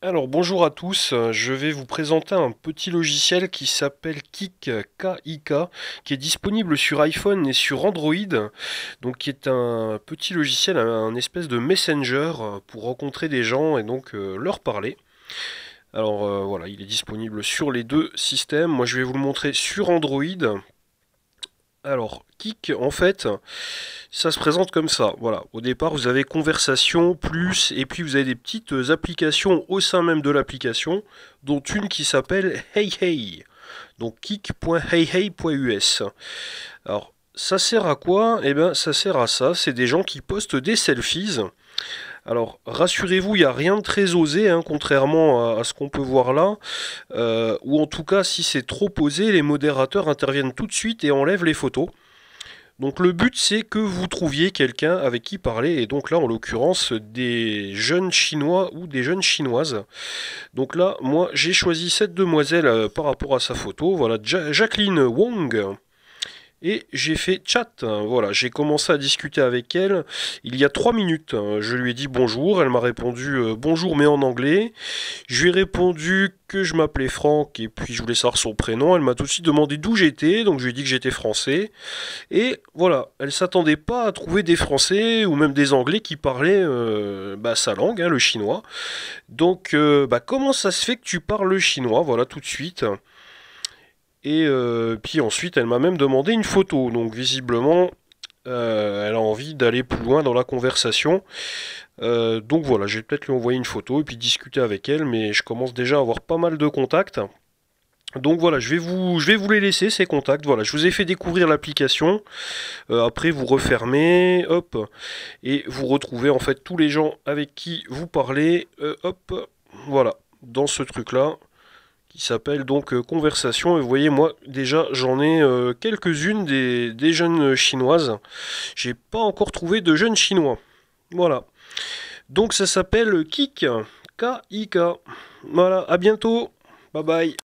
Alors bonjour à tous, je vais vous présenter un petit logiciel qui s'appelle Kik K qui est disponible sur iPhone et sur Android. Donc qui est un petit logiciel, un espèce de messenger euh, pour rencontrer des gens et donc euh, leur parler. Alors euh, voilà, il est disponible sur les deux systèmes. Moi je vais vous le montrer sur Android alors, Kik, en fait, ça se présente comme ça. Voilà, au départ, vous avez conversation, plus, et puis vous avez des petites applications au sein même de l'application, dont une qui s'appelle Hey Hey. Donc, kick.heyhey.us. Alors, ça sert à quoi Eh bien, ça sert à ça. C'est des gens qui postent des selfies alors, rassurez-vous, il n'y a rien de très osé, hein, contrairement à, ce qu'on peut voir là. Euh, ou en tout cas, si c'est trop osé, les modérateurs interviennent tout de suite et enlèvent les photos. Donc le but c'est que vous trouviez quelqu'un avec qui parler, et donc là en l'occurrence des jeunes chinois ou des jeunes chinoises. Donc là moi j'ai choisi cette demoiselle euh, par rapport à sa photo, voilà Jacqueline Wong, et j'ai fait chat. Voilà, j'ai commencé à discuter avec elle il y a trois minutes. Je lui ai dit bonjour, elle m'a répondu euh, bonjour mais en anglais. Je lui ai répondu que je m'appelais Franck et puis je voulais savoir son prénom. Elle m'a tout de suite demandé d'où j'étais, donc je lui ai dit que j'étais français. Et voilà, elle s'attendait pas à trouver des Français ou même des Anglais qui parlaient euh, bah, sa langue, hein, le chinois. Donc euh, bah, comment ça se fait que tu parles le chinois Voilà tout de suite. Et euh, puis ensuite, elle m'a même demandé une photo. Donc visiblement, euh, elle a envie d'aller plus loin dans la conversation. Euh, donc voilà, je vais peut-être lui envoyer une photo et puis discuter avec elle, mais je commence déjà à avoir pas mal de contacts. Donc voilà, je vais vous, je vais vous les laisser, ces contacts. Voilà, je vous ai fait découvrir l'application. après, vous refermez, hop, et vous retrouvez en fait tous les gens avec qui vous parlez, hop, voilà, dans ce truc-là qui s'appelle donc euh, Conversation. Et vous voyez, moi déjà j'en ai euh, quelques-unes des, jeunes chinoises. J'ai pas encore trouvé de jeunes chinois. Voilà. Donc ça s'appelle Kik. K-I-K. Voilà, à bientôt. Bye bye.